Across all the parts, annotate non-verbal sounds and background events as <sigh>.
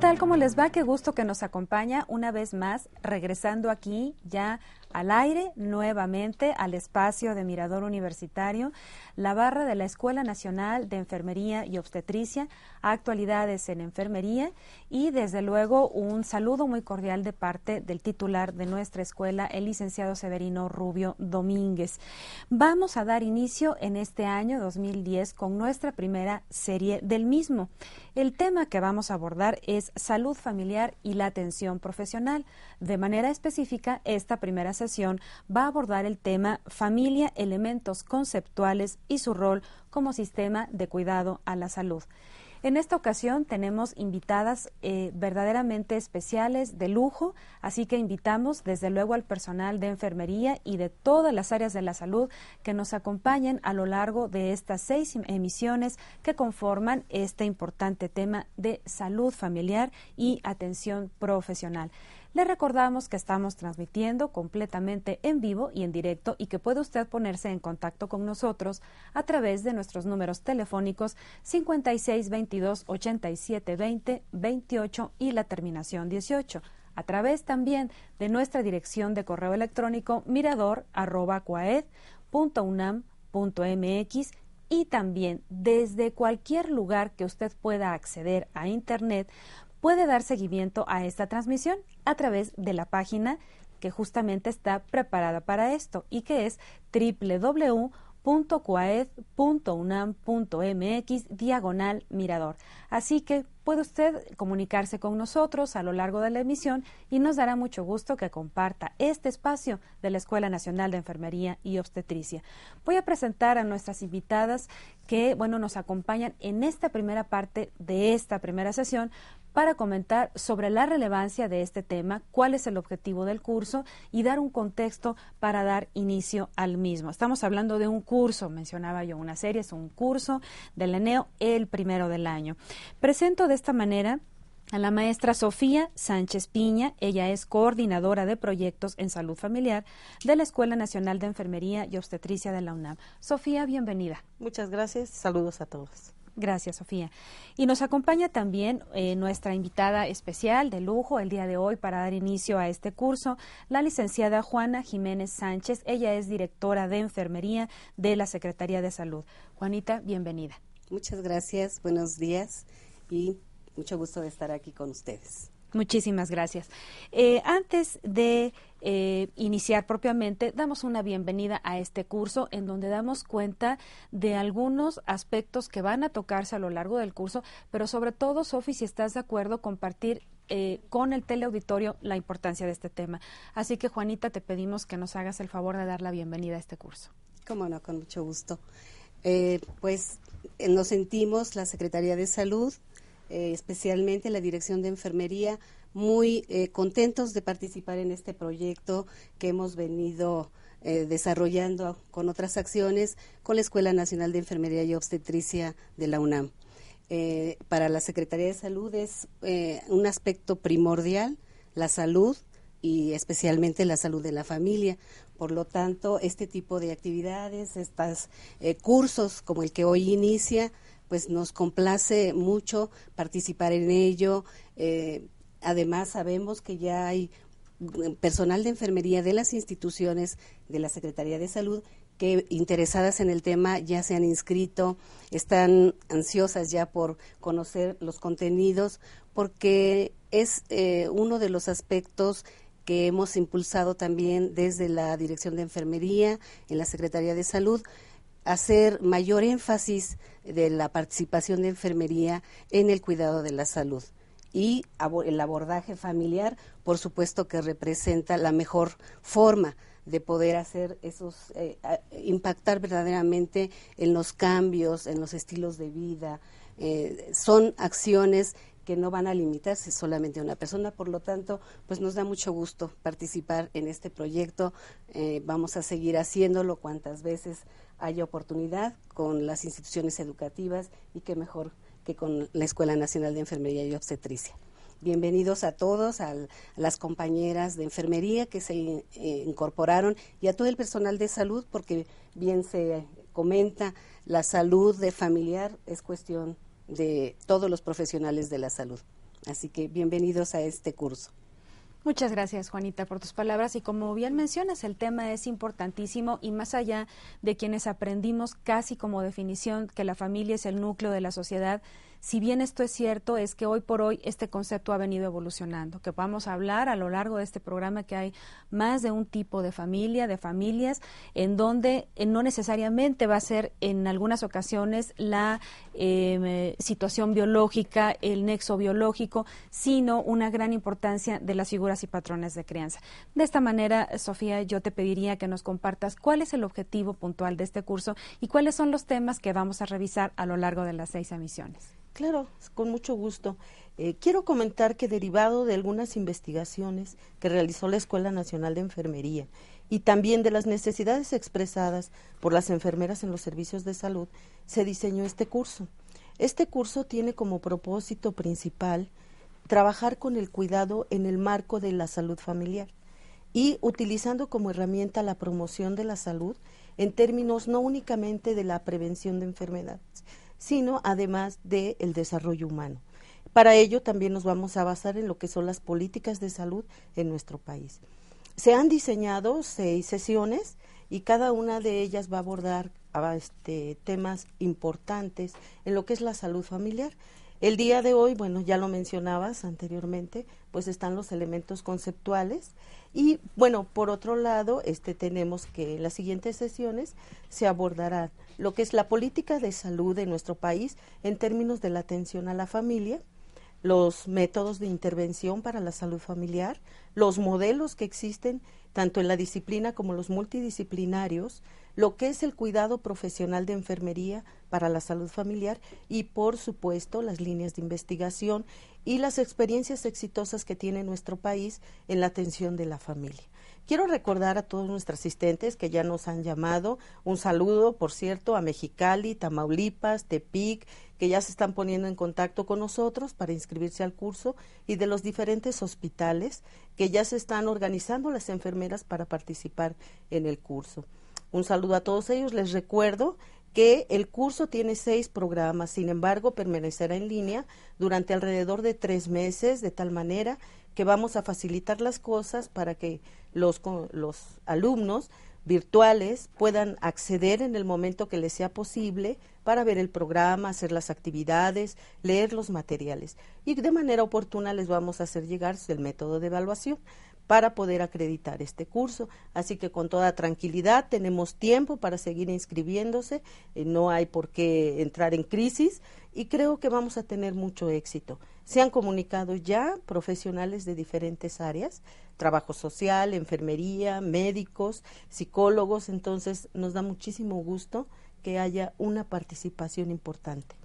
tal? ¿Cómo les va? Qué gusto que nos acompaña una vez más, regresando aquí ya al aire nuevamente al espacio de Mirador Universitario la barra de la Escuela Nacional de Enfermería y Obstetricia, actualidades en enfermería y desde luego un saludo muy cordial de parte del titular de nuestra escuela, el licenciado Severino Rubio Domínguez. Vamos a dar inicio en este año 2010 con nuestra primera serie del mismo. El tema que vamos a abordar es salud familiar y la atención profesional. De manera específica, esta primera sesión va a abordar el tema familia, elementos conceptuales y su rol como sistema de cuidado a la salud. En esta ocasión tenemos invitadas eh, verdaderamente especiales de lujo, así que invitamos desde luego al personal de enfermería y de todas las áreas de la salud que nos acompañen a lo largo de estas seis emisiones que conforman este importante tema de salud familiar y atención profesional. Le recordamos que estamos transmitiendo completamente en vivo y en directo y que puede usted ponerse en contacto con nosotros a través de nuestros números telefónicos 5622 8720 28 y la terminación 18 a través también de nuestra dirección de correo electrónico mx y también desde cualquier lugar que usted pueda acceder a Internet puede dar seguimiento a esta transmisión a través de la página que justamente está preparada para esto y que es www.cuaed.unam.mx diagonal mirador. Así que puede usted comunicarse con nosotros a lo largo de la emisión y nos dará mucho gusto que comparta este espacio de la Escuela Nacional de Enfermería y Obstetricia. Voy a presentar a nuestras invitadas que, bueno, nos acompañan en esta primera parte de esta primera sesión para comentar sobre la relevancia de este tema, cuál es el objetivo del curso y dar un contexto para dar inicio al mismo. Estamos hablando de un curso, mencionaba yo una serie, es un curso del ENEO, el primero del año. Presento esta manera a la maestra Sofía Sánchez Piña. Ella es coordinadora de proyectos en salud familiar de la Escuela Nacional de Enfermería y Obstetricia de la UNAM. Sofía, bienvenida. Muchas gracias. Saludos a todos. Gracias, Sofía. Y nos acompaña también eh, nuestra invitada especial de lujo el día de hoy para dar inicio a este curso, la licenciada Juana Jiménez Sánchez. Ella es directora de enfermería de la Secretaría de Salud. Juanita, bienvenida. Muchas gracias, buenos días y mucho gusto de estar aquí con ustedes. Muchísimas gracias. Eh, antes de eh, iniciar propiamente, damos una bienvenida a este curso en donde damos cuenta de algunos aspectos que van a tocarse a lo largo del curso, pero sobre todo, Sofi, si estás de acuerdo, compartir eh, con el teleauditorio la importancia de este tema. Así que, Juanita, te pedimos que nos hagas el favor de dar la bienvenida a este curso. Cómo no, con mucho gusto. pues nos sentimos, la Secretaría de Salud, eh, especialmente la Dirección de Enfermería, muy eh, contentos de participar en este proyecto que hemos venido eh, desarrollando con otras acciones con la Escuela Nacional de Enfermería y Obstetricia de la UNAM. para la Secretaría de Salud es un aspecto primordial la salud y especialmente la salud de la familia. Por lo tanto, este tipo de actividades, estos cursos como el que hoy inicia, pues nos complace mucho participar en ello. Eh, además, sabemos que ya hay personal de enfermería de las instituciones de la Secretaría de Salud que interesadas en el tema ya se han inscrito, están ansiosas ya por conocer los contenidos, porque es eh, uno de los aspectos que hemos impulsado también desde la Dirección de Enfermería, en la Secretaría de Salud, hacer mayor énfasis de la participación de enfermería en el cuidado de la salud y el abordaje familiar, por supuesto que representa la mejor forma de poder hacer esos, eh, impactar verdaderamente en los cambios, en los estilos de vida. Eh, son acciones que no van a limitarse solamente a una persona. Por lo tanto, pues nos da mucho gusto participar en este proyecto. Eh, vamos a seguir haciéndolo cuantas veces haya oportunidad con las instituciones educativas y que mejor que con la Escuela Nacional de Enfermería y Obstetricia. Bienvenidos a todos, a las compañeras de enfermería que se eh, incorporaron y a todo el personal de salud, porque bien se comenta, la salud de familiar es cuestión de todos los profesionales de la salud. Así que bienvenidos a este curso. Muchas gracias, Juanita, por tus palabras. Y como bien mencionas, el tema es importantísimo y más allá de quienes aprendimos casi como definición que la familia es el núcleo de la sociedad, si bien esto es cierto, es que hoy por hoy este concepto ha venido evolucionando, que vamos a hablar a lo largo de este programa que hay más de un tipo de familia, de familias, en donde eh, no necesariamente va a ser en algunas ocasiones la em, eh, situación biológica, el nexo biológico, sino una gran importancia de las figuras y patrones de crianza. De esta manera, Sofía, yo te pediría que nos compartas cuál es el objetivo puntual de este curso y cuáles son los temas que vamos a revisar a lo largo de las seis emisiones. Claro, con mucho gusto. Eh, quiero comentar que derivado de algunas investigaciones que realizó la Escuela Nacional de Enfermería y también de las necesidades expresadas por las enfermeras en los servicios de salud, se diseñó este curso. Este curso tiene como propósito principal trabajar con el cuidado en el marco de la salud familiar y utilizando como herramienta la promoción de la salud en términos no únicamente de la prevención de enfermedades, sino además del el desarrollo humano. Para ello también nos vamos a basar en lo que son las políticas de salud en nuestro país. Se han diseñado seis sesiones y cada una de ellas va a abordar este, temas importantes en lo que es la salud familiar. El día de hoy, bueno, ya lo mencionabas anteriormente, pues están los elementos conceptuales y bueno, por otro lado, este, tenemos que en las siguientes sesiones se abordarán lo que es la política de salud de nuestro país en términos de la atención a la familia, los métodos de intervención para la salud familiar, los modelos que existen tanto en la disciplina como los multidisciplinarios, lo que es el cuidado profesional de enfermería para la salud familiar y, por supuesto, las líneas de investigación y las experiencias exitosas que tiene nuestro país en la atención de la familia. Quiero recordar a todos nuestros asistentes que ya nos han llamado. Un saludo, por cierto, a Mexicali, Tamaulipas, Tepic, que ya se están poniendo en contacto con nosotros para inscribirse al curso y de los diferentes hospitales que ya se están organizando las enfermeras para participar en el curso. Un saludo a todos ellos. Les recuerdo que el curso tiene seis programas, sin embargo, permanecerá en línea durante alrededor de tres meses, de tal manera que vamos a facilitar las cosas para que los, los alumnos virtuales puedan acceder en el momento que les sea posible para ver el programa, hacer las actividades, leer los materiales. Y de manera oportuna les vamos a hacer llegar el método de evaluación para poder acreditar este curso. Así que con toda tranquilidad tenemos tiempo para seguir inscribiéndose, eh, no hay por qué entrar en crisis y creo que vamos a tener mucho éxito. Se han comunicado ya profesionales de diferentes áreas, trabajo social, enfermería, médicos, psicólogos, entonces nos da muchísimo gusto que haya una participación importante.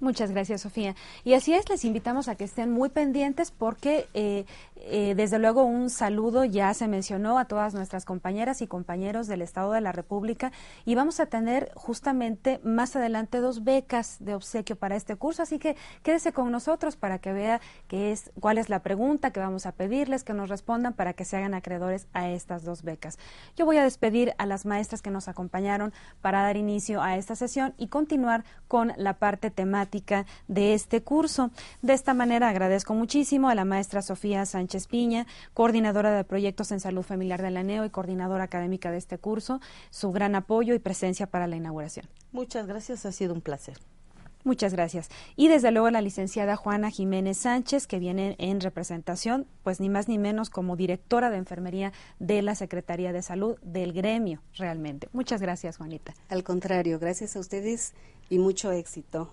Muchas gracias, Sofía. Y así es, les invitamos a que estén muy pendientes porque eh, eh, desde luego, un saludo, ya se mencionó, a todas nuestras compañeras y compañeros del Estado de la República. Y vamos a tener justamente más adelante dos becas de obsequio para este curso. Así que quédese con nosotros para que vea qué es, cuál es la pregunta que vamos a pedirles, que nos respondan para que se hagan acreedores a estas dos becas. Yo voy a despedir a las maestras que nos acompañaron para dar inicio a esta sesión y continuar con la parte temática de este curso. De esta manera agradezco muchísimo a la maestra Sofía Sánchez coordinadora de proyectos en salud familiar de la NEO y coordinadora académica de este curso, su gran apoyo y presencia para la inauguración. Muchas gracias, ha sido un placer. Muchas gracias. Y desde luego la licenciada Juana Jiménez Sánchez, que viene en representación, pues ni más ni menos como directora de enfermería de la Secretaría de Salud del gremio, realmente. Muchas gracias, Juanita. Al contrario, gracias a ustedes y mucho éxito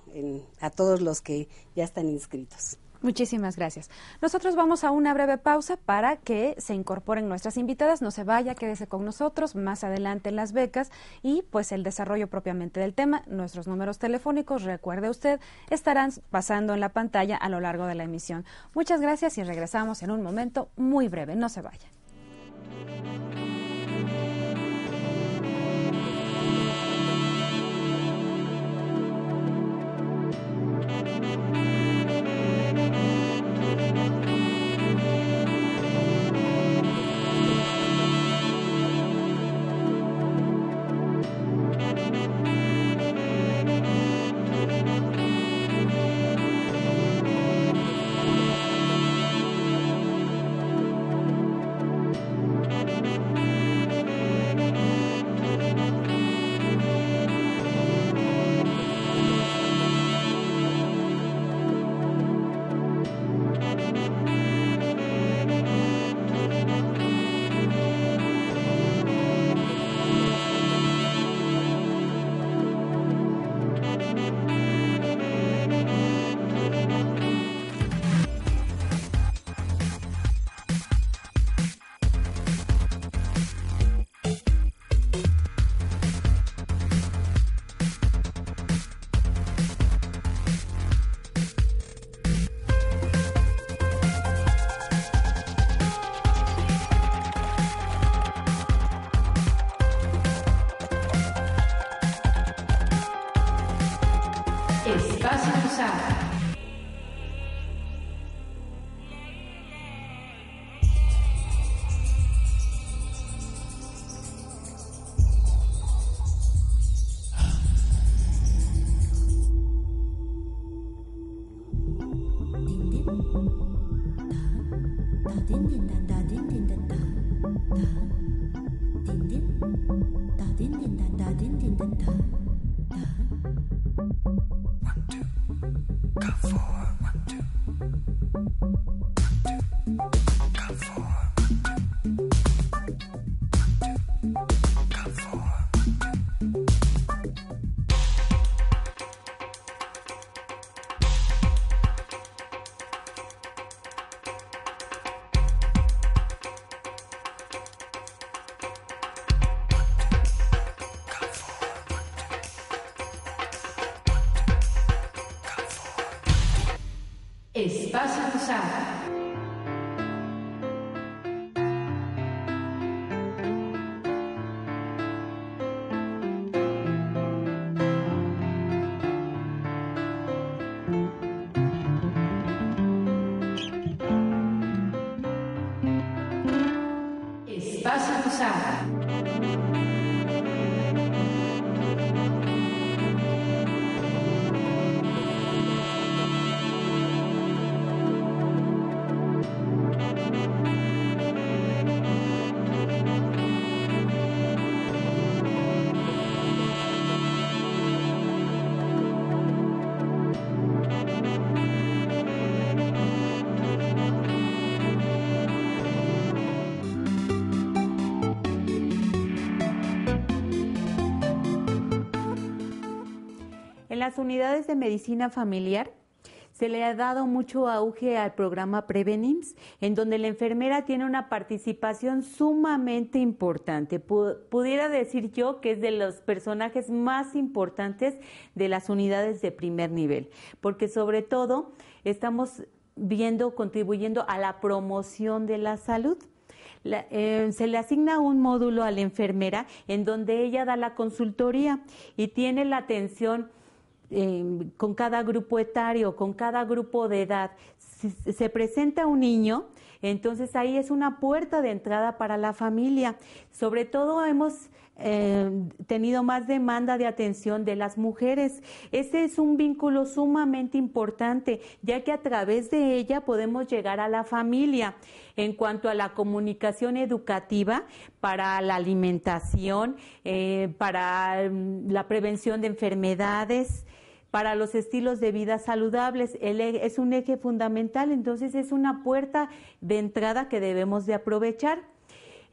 a todos los que ya están inscritos. Muchísimas gracias. Nosotros vamos a una breve pausa para que se incorporen nuestras invitadas. No se vaya, quédese con nosotros. Más adelante las becas y pues el desarrollo propiamente del tema. Nuestros números telefónicos, recuerde usted, estarán pasando en la pantalla a lo largo de la emisión. Muchas gracias y regresamos en un momento muy breve. No se vaya. En las unidades de medicina familiar se le ha dado mucho auge al programa Prevenims, en donde la enfermera tiene una participación sumamente importante. pudiera decir yo que es de los personajes más importantes de las unidades de primer nivel, porque sobre todo estamos viendo, contribuyendo a la promoción de la salud. Eh, se le asigna un módulo a la enfermera en donde ella da la consultoría y tiene la atención Em, con cada grupo etario, con cada grupo de edad. Si se presenta un niño, entonces ahí es una puerta de entrada para la familia. Sobre todo hemos em, tenido más demanda de atención de las mujeres. Ese es un vínculo sumamente importante, ya que a través de ella podemos llegar a la familia. En cuanto a la comunicación educativa, para la alimentación, eh, para em, la prevención de enfermedades, para los estilos de vida saludables. E-, es un eje fundamental, entonces es una puerta de entrada que debemos de aprovechar.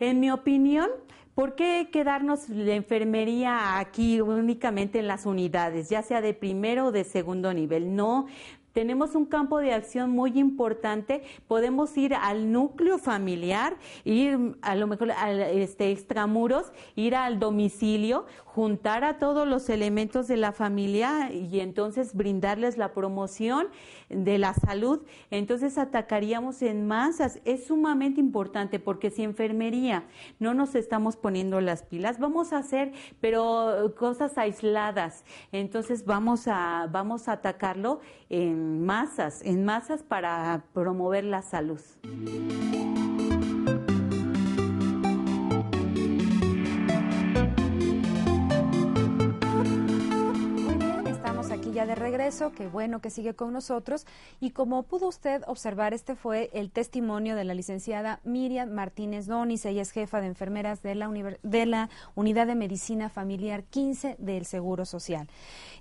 En mi opinión, ¿Por qué quedarnos la enfermería aquí únicamente en las unidades, ya sea de primero o de segundo nivel? No, tenemos un campo de acción muy importante. Podemos ir al núcleo familiar, ir a lo mejor al este, extramuros, ir al domicilio, juntar a todos los elementos de la familia y entonces brindarles la promoción de la salud, entonces atacaríamos en masas. Es sumamente importante porque si enfermería no nos estamos poniendo las pilas, vamos a hacer, pero eh, cosas aisladas. Entonces vamos a, vamos a atacarlo en masas, en masas para promover la salud. de regreso, qué bueno que sigue con nosotros. Y como pudo usted observar, este fue el testimonio de la licenciada Miriam Martínez Donis. Ella es jefa de enfermeras de la, de la Unidad de Medicina Familiar 15 del Seguro Social.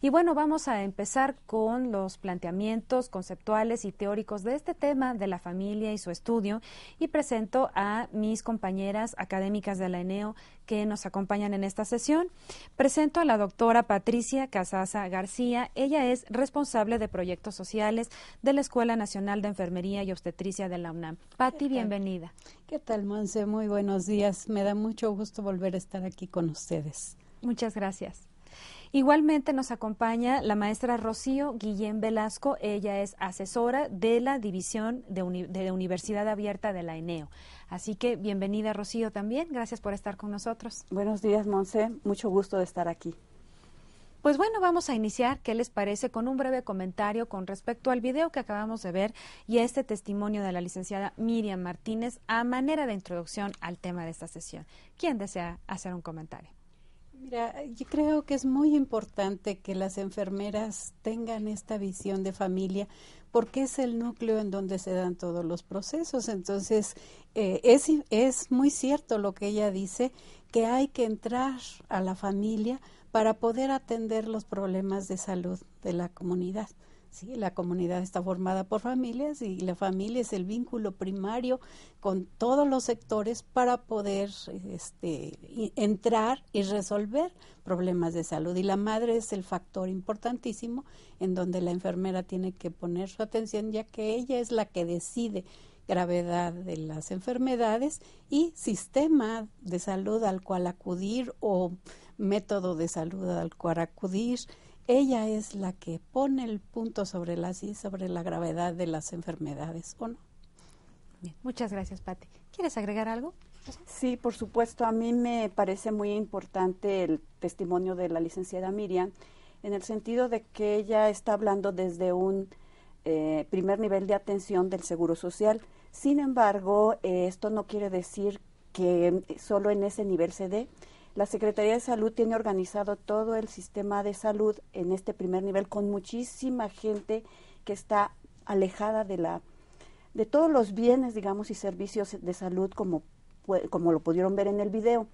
Y bueno, vamos a empezar con los planteamientos conceptuales y teóricos de este tema de la familia y su estudio. Y presento a mis compañeras académicas de la ENEO que nos acompañan en esta sesión. Presento a la doctora Patricia Casaza García. Ella es responsable de proyectos sociales de la Escuela Nacional de Enfermería y Obstetricia de la UNAM. Pati, bienvenida. ¿Qué tal, Monse? Muy buenos días. Me da mucho gusto volver a estar aquí con ustedes. Muchas gracias. Igualmente nos acompaña la maestra Rocío Guillén Velasco. Ella es asesora de la División de, de Universidad Abierta de la ENEO. Así que bienvenida Rocío también, gracias por estar con nosotros. Buenos días Monse, mucho gusto de estar aquí. Pues bueno, vamos a iniciar, ¿qué les parece? Con un breve comentario con respecto al video que acabamos de ver y a este testimonio de la licenciada Miriam Martínez a manera de introducción al tema de esta sesión. ¿Quién desea hacer un comentario? Mira, yo creo que es muy importante que las enfermeras tengan esta visión de familia porque es el núcleo en donde se dan todos los procesos. Entonces, eh, es, es muy cierto lo que ella dice, que hay que entrar a la familia para poder atender los problemas de salud de la comunidad. ¿sí? La comunidad está formada por familias y la familia es el vínculo primario con todos los sectores para poder este, entrar y resolver problemas de salud. Y la madre es el factor importantísimo en donde la enfermera tiene que poner su atención ya que ella es la que decide gravedad de las enfermedades y sistema de salud al cual acudir o método de salud al cual acudir, ella es la que pone el punto sobre las y sobre la gravedad de las enfermedades o no. muchas gracias, Patti. ¿Quieres agregar algo? Sí, por supuesto. A mí me parece muy importante el testimonio de la licenciada Miriam, en el sentido de que ella está hablando desde un eh, primer nivel de atención del Seguro Social. Sin embargo, eh, esto no quiere decir que solo en ese nivel se dé, la Secretaría de Salud tiene organizado todo el sistema de salud en este primer nivel con muchísima gente que está alejada de la de todos los bienes, digamos, y servicios de salud como como lo pudieron ver en el video.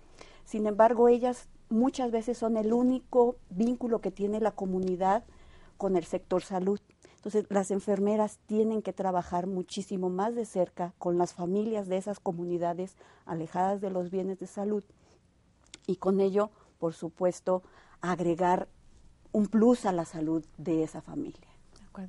Sin embargo, ellas muchas veces son el único vínculo que tiene la comunidad con el sector salud. Entonces, las enfermeras tienen que trabajar muchísimo más de cerca con las familias de esas comunidades alejadas de los bienes de salud y con ello, por supuesto, agregar un plus a la salud de esa familia.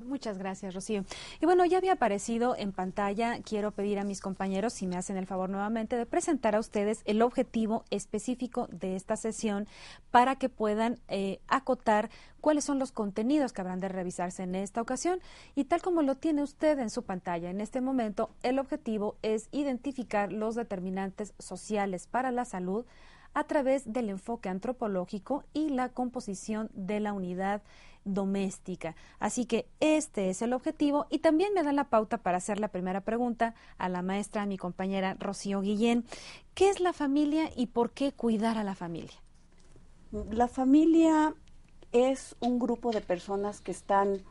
Muchas gracias, Rocío. Y bueno, ya había aparecido en pantalla. Quiero pedir a mis compañeros, si me hacen el favor nuevamente, de presentar a ustedes el objetivo específico de esta sesión para que puedan eh, acotar cuáles son los contenidos que habrán de revisarse en esta ocasión. Y tal como lo tiene usted en su pantalla en este momento, el objetivo es identificar los determinantes sociales para la salud a través del enfoque antropológico y la composición de la unidad doméstica. Así que este es el objetivo y también me da la pauta para hacer la primera pregunta a la maestra, a mi compañera Rocío Guillén. ¿Qué es la familia y por qué cuidar a la familia? La familia es un grupo de personas que están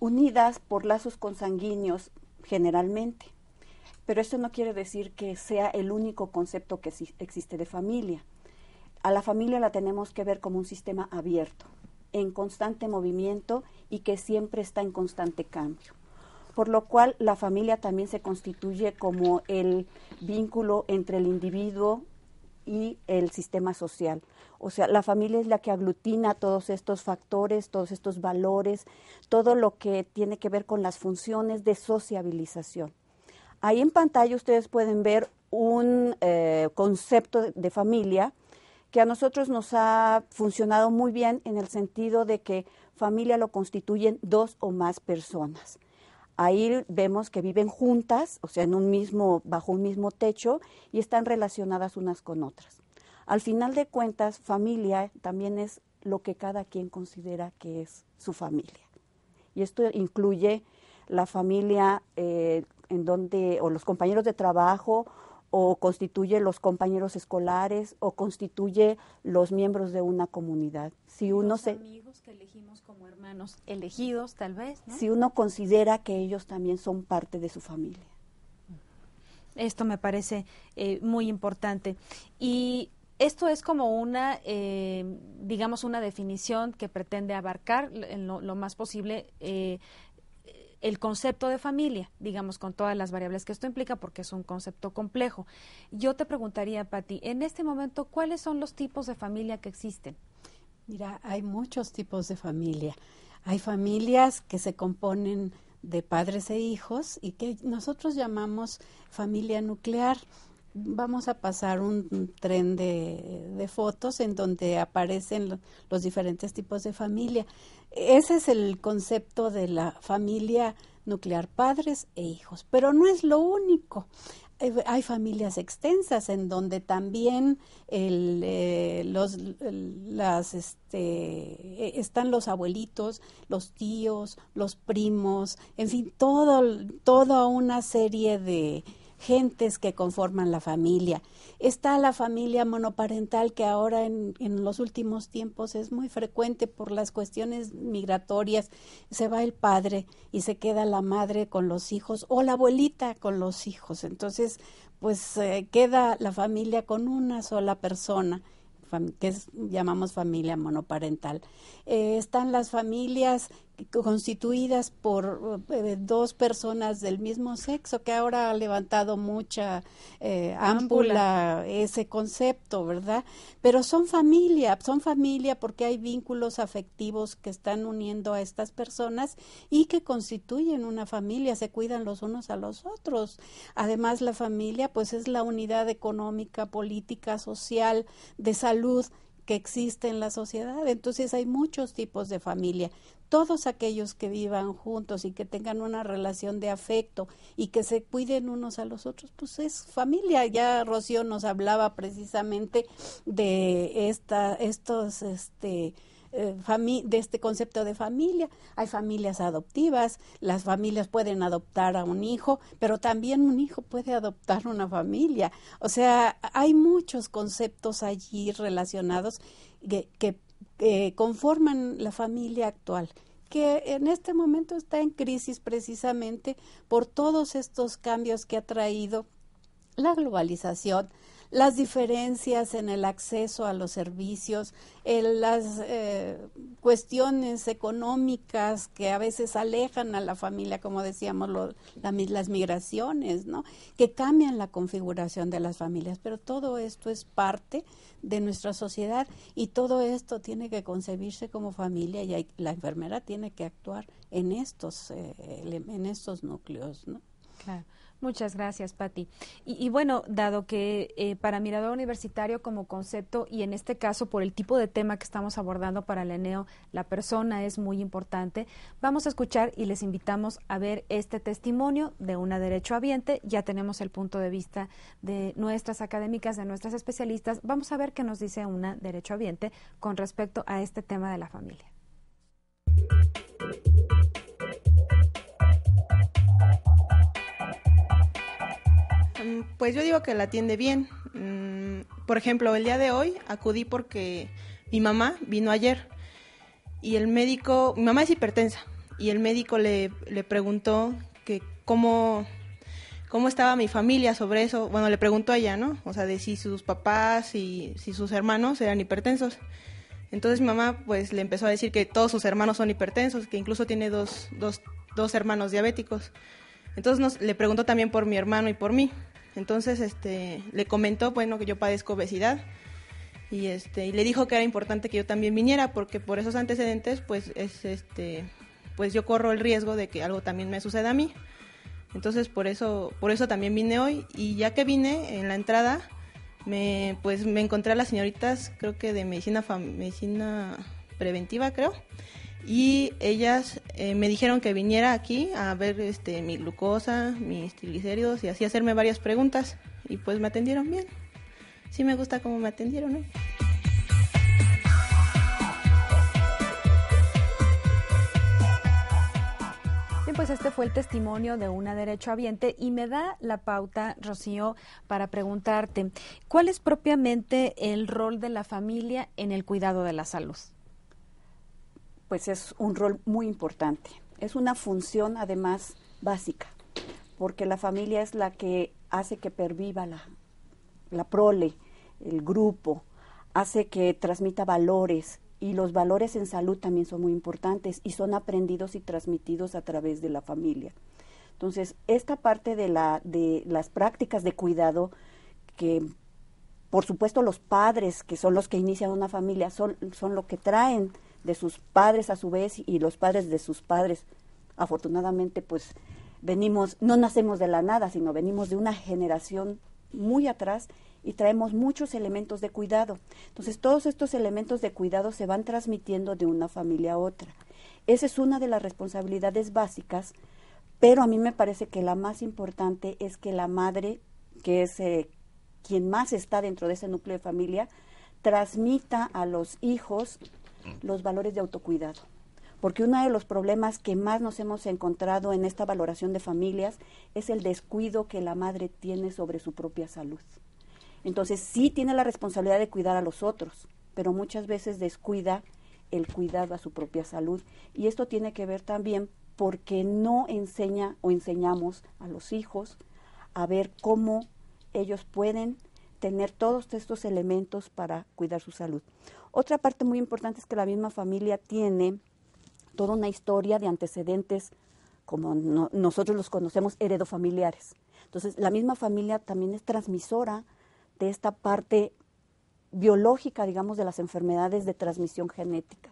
unidas por lazos consanguíneos generalmente pero esto no quiere decir que sea el único concepto que existe de familia. A la familia la tenemos que ver como un sistema abierto, en constante movimiento y que siempre está en constante cambio. Por lo cual la familia también se constituye como el vínculo entre el individuo y el sistema social. O sea, la familia es la que aglutina todos estos factores, todos estos valores, todo lo que tiene que ver con las funciones de sociabilización. Ahí en pantalla ustedes pueden ver un eh, concepto de familia que a nosotros nos ha funcionado muy bien en el sentido de que familia lo constituyen dos o más personas. Ahí vemos que viven juntas, o sea, en un mismo, bajo un mismo techo y están relacionadas unas con otras. Al final de cuentas, familia también es lo que cada quien considera que es su familia. Y esto incluye la familia eh, en donde, o los compañeros de trabajo, o constituye los compañeros escolares, o constituye los miembros de una comunidad. Si uno se, amigos que elegimos como hermanos elegidos, tal vez. Si uno considera que ellos también son parte de su familia. Esto me parece eh, muy importante. Y esto es como una, eh, digamos, una definición que pretende abarcar lo, más posible el concepto de familia, digamos, con todas las variables que esto implica, porque es un concepto complejo. Yo te preguntaría, Patti, en este momento, ¿cuáles son los tipos de familia que existen? Mira, hay muchos tipos de familia. Hay familias que se componen de padres e hijos y que nosotros llamamos familia nuclear vamos a pasar un tren de, de fotos en donde aparecen los diferentes tipos de familia. Ese es el concepto de la familia nuclear, padres e hijos, pero no es lo único. Eh, hay familias extensas en donde también el, eh, los, las, este, e, están los abuelitos, los tíos, los primos, en fin, todo, toda una serie de, gentes que conforman la familia. Está la familia monoparental que ahora en, los últimos tiempos es muy frecuente por las cuestiones migratorias. Se va el padre y se queda la madre con los hijos o la abuelita con los hijos. Entonces, pues eh, queda la familia con una sola persona que llamamos familia monoparental. Eh, están las familias constituidas por eh, dos personas del mismo sexo, que ahora ha levantado mucha eh, ese concepto, ¿verdad? Pero son familia, son familia porque hay vínculos afectivos que están uniendo a estas personas y que constituyen una familia, se cuidan los unos a los otros. Además, la familia pues es la unidad económica, política, social, de salud que existe en la sociedad. Entonces hay muchos tipos de familia. Todos aquellos que vivan juntos y que tengan una relación de afecto y que se cuiden unos a los otros, pues es familia. Ya Rocío nos hablaba precisamente de esta, estos, este, eh, de este concepto de familia. Hay familias adoptivas, las familias pueden adoptar a un hijo, pero también un hijo puede adoptar una familia. O sea, hay muchos conceptos allí relacionados que, conforman la familia actual que en este momento está en crisis precisamente por todos estos cambios que ha traído la globalización, las diferencias en el acceso a los servicios, las eh, cuestiones económicas que a veces alejan a la familia, como decíamos, lo, las migraciones, ¿no? que cambian la configuración de las familias. Pero todo esto es parte de nuestra sociedad y todo esto tiene que concebirse como familia y la enfermera tiene que actuar en estos, eh, en estos núcleos. ¿no? Claro. Muchas gracias, Patti. Y, bueno, dado que eh, para Mirador Universitario como concepto, y en este caso por el tipo de tema que estamos abordando para el ENEO, la persona es muy importante, vamos a escuchar y les invitamos a ver este testimonio de una derecho derechohabiente. Ya tenemos el punto de vista de nuestras académicas, de nuestras especialistas. Vamos a ver qué nos dice una derecho derechohabiente con respecto a este tema de la familia. Mm, pues yo digo que la atiende bien. Mm, por ejemplo, el día de hoy acudí porque mi mamá vino ayer y el médico, mi mamá es hipertensa, y el médico le, preguntó que cómo, cómo estaba mi familia sobre eso. Bueno, le preguntó a ella, ¿no? O sea, de si sus papás y si sus hermanos eran hipertensos. Entonces mi mamá pues le empezó a decir que todos sus hermanos son hipertensos, que incluso tiene dos, dos, dos hermanos diabéticos. Entonces nos, le preguntó también por mi hermano y por mí. Entonces, este, le comentó, bueno, que yo padezco obesidad y este, y le dijo que era importante que yo también viniera porque por esos antecedentes, pues es este, pues yo corro el riesgo de que algo también me suceda a mí. Entonces, por eso, por eso también vine hoy y ya que vine en la entrada me pues me encontré a las señoritas, creo que de medicina medicina preventiva, creo y ellas eh, me dijeron que viniera aquí a ver este, mi glucosa, mis triglicéridos y así hacerme varias preguntas y pues me atendieron bien. Sí me gusta cómo me atendieron. Bien, pues este fue el testimonio de una derechohabiente y me da la pauta, Rocío, para preguntarte, ¿cuál es propiamente el rol de la familia en el cuidado de la salud? pues es un rol muy importante. Es una función además básica, porque la familia es la que hace que perviva la, la prole, el grupo, hace que transmita valores y los valores en salud también son muy importantes y son aprendidos y transmitidos a través de la familia. Entonces, esta parte de, la, de las prácticas de cuidado que, por supuesto, los padres, que son los que inician una familia, son, son lo que traen de sus padres a su vez y los padres de sus padres. Afortunadamente, pues venimos, no nacemos de la nada, sino venimos de una generación muy atrás y traemos muchos elementos de cuidado. Entonces, todos estos elementos de cuidado se van transmitiendo de una familia a otra. Esa es una de las responsabilidades básicas, pero a mí me parece que la más importante es que la madre, que es eh, quien más está dentro de ese núcleo de familia, transmita a los hijos los valores de autocuidado. Porque uno de los problemas que más nos hemos encontrado en esta valoración de familias es el descuido que la madre tiene sobre su propia salud. Entonces sí tiene la responsabilidad de cuidar a los otros, pero muchas veces descuida el cuidado a su propia salud. Y esto tiene que ver también porque no enseña o enseñamos a los hijos a ver cómo ellos pueden tener todos estos elementos para cuidar su salud. Otra parte muy importante es que la misma familia tiene toda una historia de antecedentes, como nosotros los conocemos, heredofamiliares. Entonces, la misma familia también es transmisora de esta parte biológica, digamos, de las enfermedades de transmisión genética.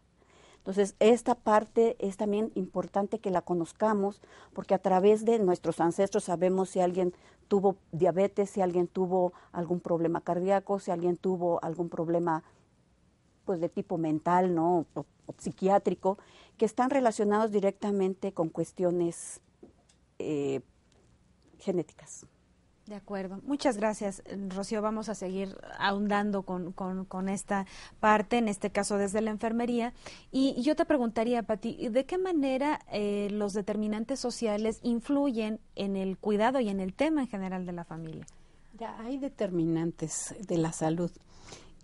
Entonces, esta parte es también importante que la conozcamos porque a través de nuestros ancestros sabemos si alguien tuvo diabetes, si alguien tuvo algún problema cardíaco, si alguien tuvo algún problema pues de tipo mental, ¿no? O, psiquiátrico, que están relacionados directamente con cuestiones eh, genéticas. De acuerdo. Muchas gracias, Rocío. Vamos a seguir ahondando con, esta parte, en este caso desde la enfermería. Y yo te preguntaría, Pati, ¿de qué manera eh, los determinantes sociales influyen en el cuidado y en el tema en general de la familia? Ya hay determinantes de la salud.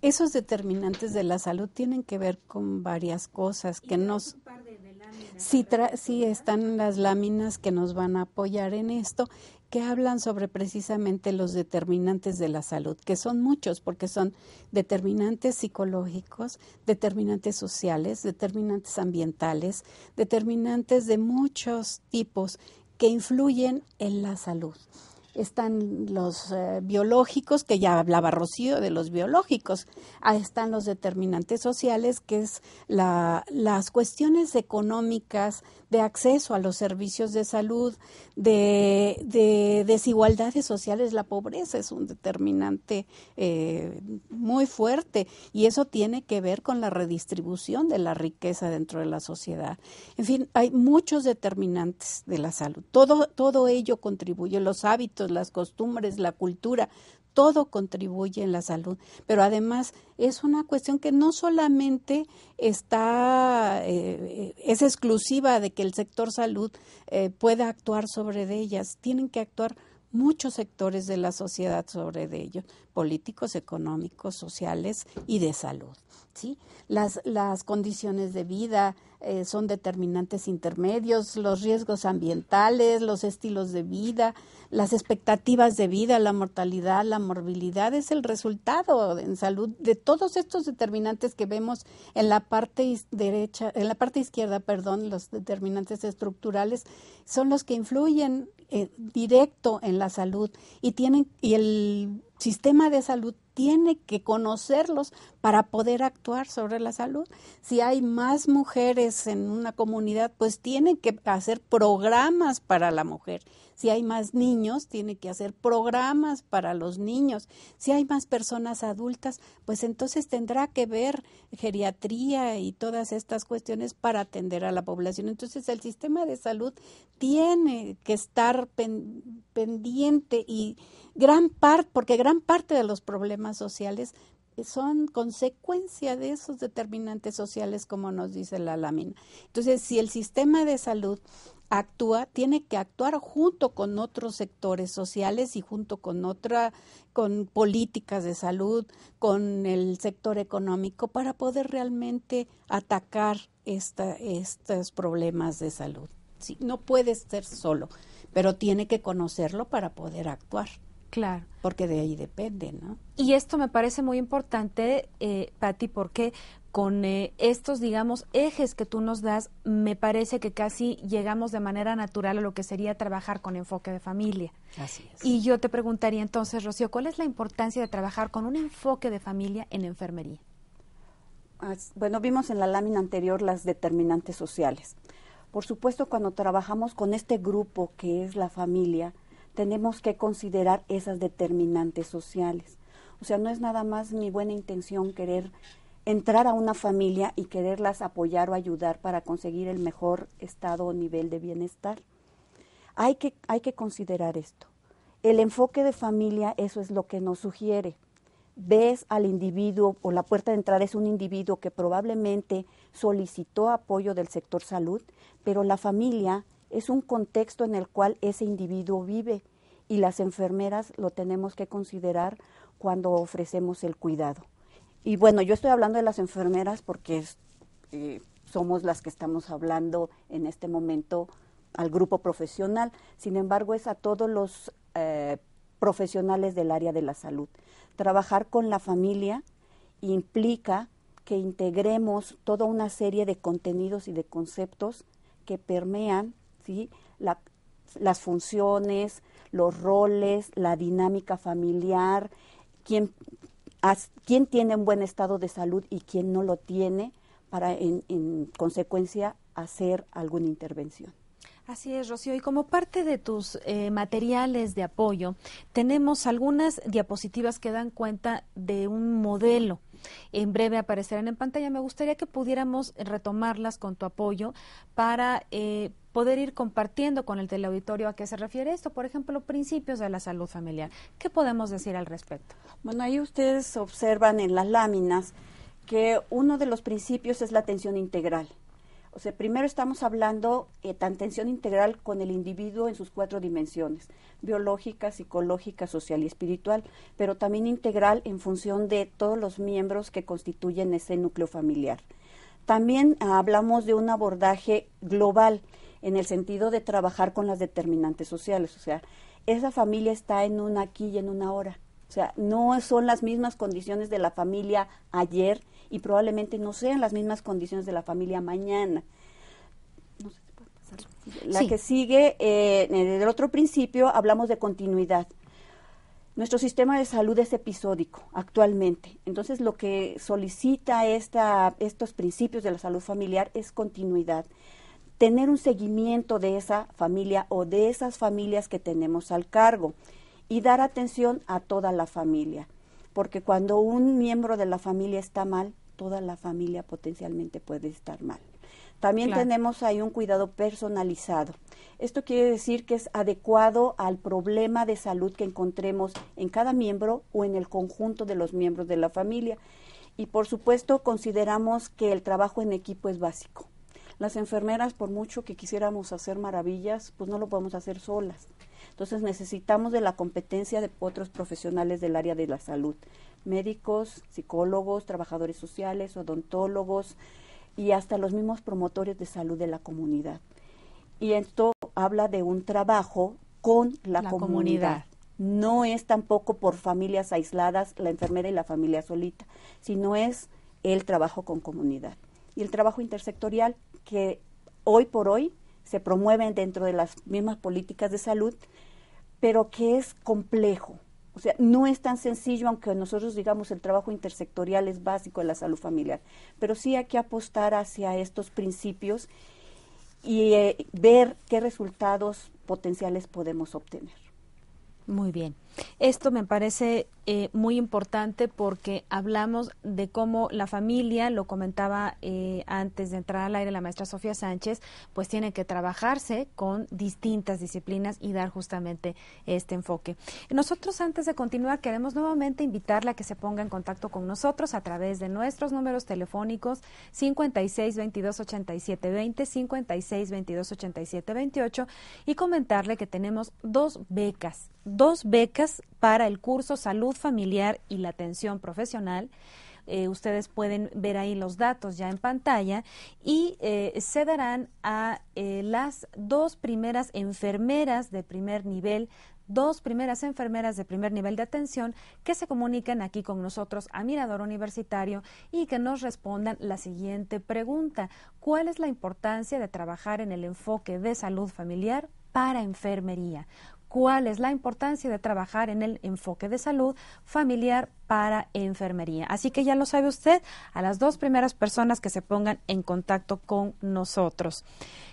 Esos determinantes de la salud tienen que ver con varias cosas que nos... Sí, sí, están las láminas que nos van a apoyar en esto que hablan sobre precisamente los determinantes de la salud, que son muchos porque son determinantes psicológicos, determinantes sociales, determinantes ambientales, determinantes de muchos tipos que influyen en la salud están los eh, biológicos, que ya hablaba Rocío de los biológicos, ahí están los determinantes sociales, que es la, las cuestiones económicas de acceso a los servicios de salud, de, desigualdades sociales, la pobreza es un determinante eh, muy fuerte y eso tiene que ver con la redistribución de la riqueza dentro de la sociedad. En fin, hay muchos determinantes de la salud. Todo, todo ello contribuye, los hábitos las costumbres, la cultura, todo contribuye en la salud. Pero además es una cuestión que no solamente está, eh, eh, es exclusiva de que el sector salud eh, pueda actuar sobre ellas, tienen que actuar muchos sectores de la sociedad sobre de ellos, políticos, económicos, sociales y de salud. Las, las condiciones de vida, eh, son determinantes intermedios, los riesgos ambientales, los estilos de vida, las expectativas de vida, la mortalidad, la morbilidad, es el resultado en salud de todos estos determinantes que vemos en la parte derecha, en la parte izquierda, perdón, los determinantes estructurales son los que influyen eh, directo en la salud y tienen y el sistema de salud tiene que conocerlos para poder actuar sobre la salud. Si hay más mujeres en una comunidad, pues tiene que hacer programas para la mujer. Si hay más niños, tiene que hacer programas para los niños. Si hay más personas adultas, pues entonces tendrá que ver geriatría y todas estas cuestiones para atender a la población. Entonces el sistema de salud tiene que estar pendiente y gran parte, porque gran gran parte de los problemas sociales son consecuencia de esos determinantes sociales, como nos dice la lámina. Entonces, si el sistema de salud actúa, tiene que actuar junto con otros sectores sociales y junto con otra, con políticas de salud, con el sector económico, para poder realmente atacar esta, estos problemas de salud. no puede ser solo, pero tiene que conocerlo para poder actuar. Claro. Porque de ahí depende, ¿no? Y esto me parece muy importante, eh, Patti, porque con eh, estos, digamos, ejes que tú nos das, me parece que casi llegamos de manera natural a lo que sería trabajar con enfoque de familia. Así es. Y yo te preguntaría entonces, Rocío, ¿cuál es la importancia de trabajar con un enfoque de familia en enfermería? Bueno, vimos en la lámina anterior las determinantes sociales. Por supuesto, cuando trabajamos con este grupo que es la familia, tenemos que considerar esas determinantes sociales. O sea, no es nada más mi buena intención querer entrar a una familia y quererlas apoyar o ayudar para conseguir el mejor estado o nivel de bienestar. Hay que, hay que considerar esto. El enfoque de familia, eso es lo que nos sugiere. Ves al individuo o la puerta de entrada es un individuo que probablemente solicitó apoyo del sector salud, pero la familia es un contexto en el cual ese individuo vive y las enfermeras lo tenemos que considerar cuando ofrecemos el cuidado. Y bueno, yo estoy hablando de las enfermeras porque eh, somos las que estamos hablando en este momento al grupo profesional, sin embargo es a todos los eh, profesionales del área de la salud. Trabajar con la familia implica que integremos toda una serie de contenidos y de conceptos que permean las funciones, los roles, la dinámica familiar, quién, tiene un buen estado de salud y quién no lo tiene para en, consecuencia hacer alguna intervención. Así es, Rocío. Y como parte de tus eh, materiales de apoyo, tenemos algunas diapositivas que dan cuenta de un modelo. En breve aparecerán en pantalla. Me gustaría que pudiéramos retomarlas con tu apoyo para eh, poder ir compartiendo con el teleauditorio a qué se refiere esto, por ejemplo, principios de la salud familiar. ¿Qué podemos decir al respecto? Bueno, ahí ustedes observan en las láminas que uno de los principios es la atención integral. O sea, primero estamos hablando de eh, tan atención integral con el individuo en sus cuatro dimensiones, biológica, psicológica, social y espiritual, pero también integral en función de todos los miembros que constituyen ese núcleo familiar. También ah, hablamos de un abordaje global, en el sentido de trabajar con las determinantes sociales. O sea, esa familia está en un aquí y en una hora. O sea, no son las mismas condiciones de la familia ayer y probablemente no sean las mismas condiciones de la familia mañana. La que sigue, eh, el otro principio, hablamos de continuidad. Nuestro sistema de salud es episódico actualmente. Entonces, lo que solicita esta, estos principios de la salud familiar es continuidad tener un seguimiento de esa familia o de esas familias que tenemos al cargo y dar atención a toda la familia, porque cuando un miembro de la familia está mal, toda la familia potencialmente puede estar mal. También tenemos ahí un cuidado personalizado. Esto quiere decir que es adecuado al problema de salud que encontremos en cada miembro o en el conjunto de los miembros de la familia. Y por supuesto consideramos que el trabajo en equipo es básico las enfermeras, por mucho que quisiéramos hacer maravillas, pues no lo podemos hacer solas. Entonces necesitamos de la competencia de otros profesionales del área de la salud, médicos, psicólogos, trabajadores sociales, odontólogos y hasta los mismos promotores de salud de la comunidad. Y esto habla de un trabajo con la, comunidad. No es tampoco por familias aisladas, la enfermera y la familia solita, sino es el trabajo con comunidad. Y el trabajo intersectorial que hoy por hoy se promueven dentro de las mismas políticas de salud, pero que es complejo. O sea, no es tan sencillo, aunque nosotros digamos el trabajo intersectorial es básico en la salud familiar, pero sí hay que apostar hacia estos principios y eh, ver qué resultados potenciales podemos obtener. Muy bien. Esto me parece eh, muy importante porque hablamos de cómo la familia, lo comentaba eh, antes de entrar al aire la maestra Sofía Sánchez, pues tiene que trabajarse con distintas disciplinas y dar justamente este enfoque. Nosotros antes de continuar queremos nuevamente invitarla a que se ponga en contacto con nosotros a través de nuestros números telefónicos 56 22 87 20, 56 22 87 28 y comentarle que tenemos dos becas, dos becas para el curso Salud Familiar y la Atención Profesional. Eh, ustedes pueden ver ahí los datos ya en pantalla y eh, se darán a eh, las dos primeras enfermeras de primer nivel dos primeras enfermeras de primer nivel de atención que se comunican aquí con nosotros a Mirador Universitario y que nos respondan la siguiente pregunta. ¿Cuál es la importancia de trabajar en el enfoque de salud familiar para enfermería? cuál es la importancia de trabajar en el enfoque de salud familiar para enfermería. Así que ya lo sabe usted, a las dos primeras personas que se pongan en contacto con nosotros.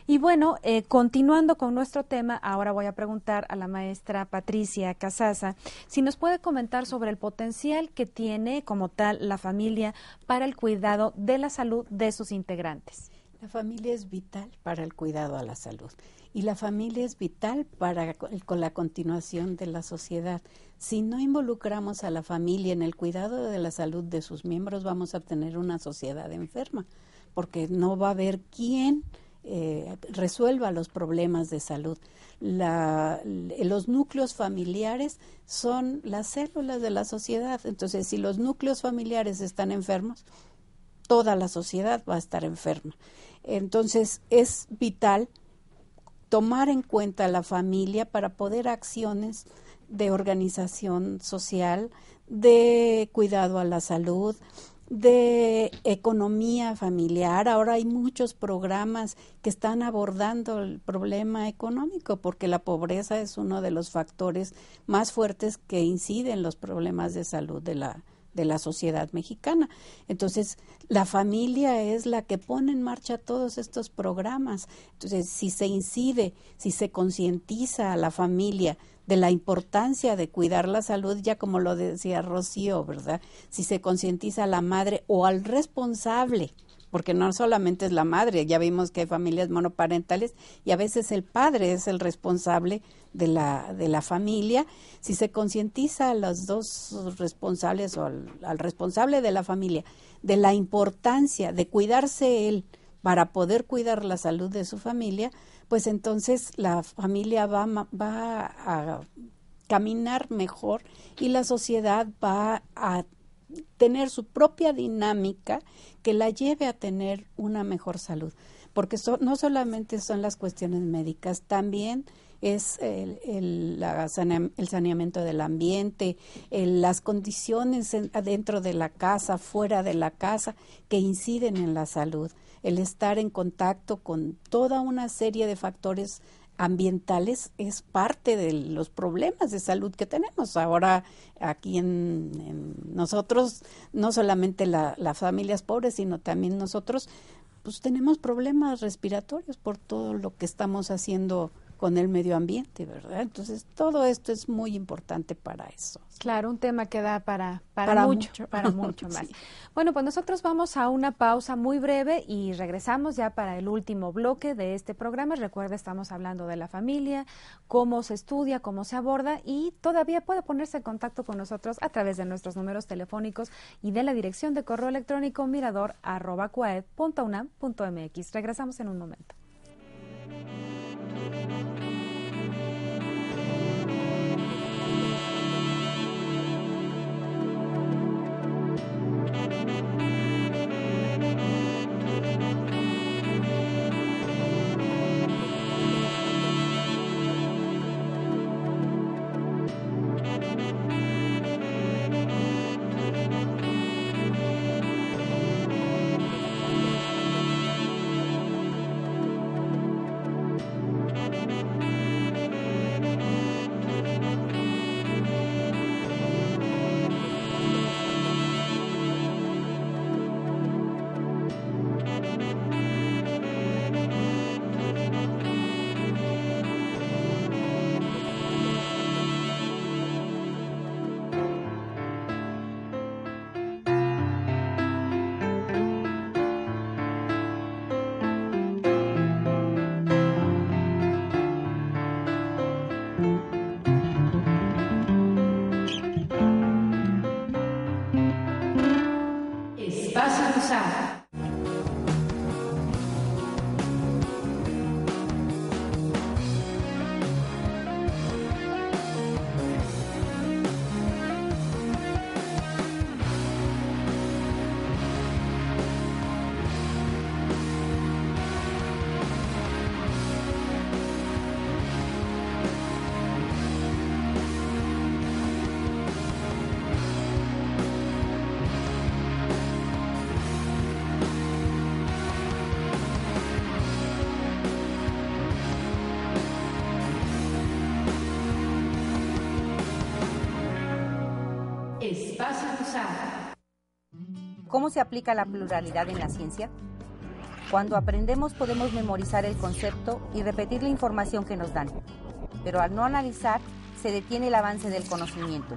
Y bueno, eh, continuando con nuestro tema, ahora voy a preguntar a la maestra Patricia Casaza si nos puede comentar sobre el potencial que tiene como tal la familia para el cuidado de la salud de sus integrantes. La familia es vital para el cuidado a la salud y la familia es vital para con la continuación de la sociedad. Si no involucramos a la familia en el cuidado de la salud de sus miembros, vamos a tener una sociedad enferma, porque no va a haber quien eh, resuelva los problemas de salud. los núcleos familiares son las células de la sociedad. Entonces, si los núcleos familiares están enfermos, toda la sociedad va a estar enferma. Entonces es vital tomar en cuenta la familia para poder acciones de organización social, de cuidado a la salud, de economía familiar. Ahora hay muchos programas que están abordando el problema económico porque la pobreza es uno de los factores más fuertes que inciden en los problemas de salud de la, de la sociedad mexicana. Entonces, la familia es la que pone en marcha todos estos programas. Entonces, si se incide, si se concientiza a la familia de la importancia de cuidar la salud, ya como lo decía Rocío, ¿verdad? Si se concientiza a la madre o al responsable porque no solamente es la madre, ya vimos que hay familias monoparentales y a veces el padre es el responsable de la, de la familia. Si se concientiza a los dos responsables o al, responsable de la familia de la importancia de cuidarse él para poder cuidar la salud de su familia, pues entonces la familia va, va a caminar mejor y la sociedad va a tener su propia dinámica que la lleve a tener una mejor salud. Porque no solamente son las cuestiones médicas, también es el, el, el saneamiento del ambiente, las condiciones adentro de la casa, fuera de la casa, que inciden en la salud, el estar en contacto con toda una serie de factores ambientales es parte de los problemas de salud que tenemos. Ahora aquí en, nosotros, no solamente la, las familias pobres, sino también nosotros, pues tenemos problemas respiratorios por todo lo que estamos haciendo con el medio ambiente, ¿verdad? Entonces, todo esto es muy importante para eso. Claro, un tema que da para, para, mucho, para <laughs> mucho más. Bueno, pues nosotros vamos a una pausa muy breve y regresamos ya para el último bloque de este programa. Recuerda, estamos hablando de la familia, cómo se estudia, cómo se aborda y todavía puede ponerse en contacto con nosotros a través de nuestros números telefónicos y de la dirección de correo electrónico mirador arroba, Regresamos en un momento. Música ¿Cómo se aplica la pluralidad en la ciencia? Cuando aprendemos podemos memorizar el concepto y repetir la información que nos dan, pero al no analizar se detiene el avance del conocimiento.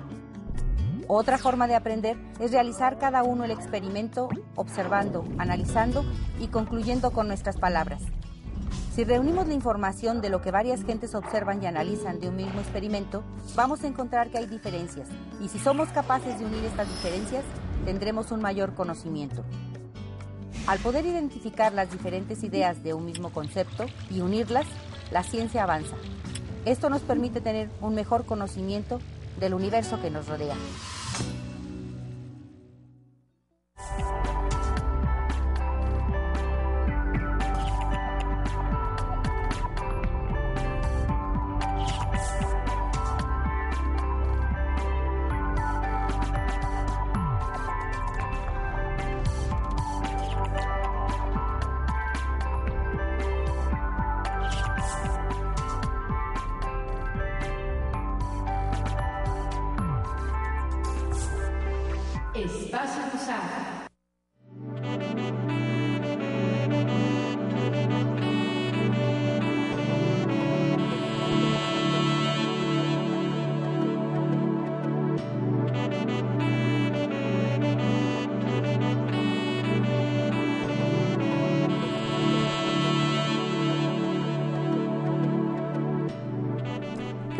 Otra forma de aprender es realizar cada uno el experimento observando, analizando y concluyendo con nuestras palabras. Si reunimos la información de lo que varias gentes observan y analizan de un mismo experimento, vamos a encontrar que hay diferencias y si somos capaces de unir estas diferencias, tendremos un mayor conocimiento. Al poder identificar las diferentes ideas de un mismo concepto y unirlas, la ciencia avanza. Esto nos permite tener un mejor conocimiento del universo que nos rodea.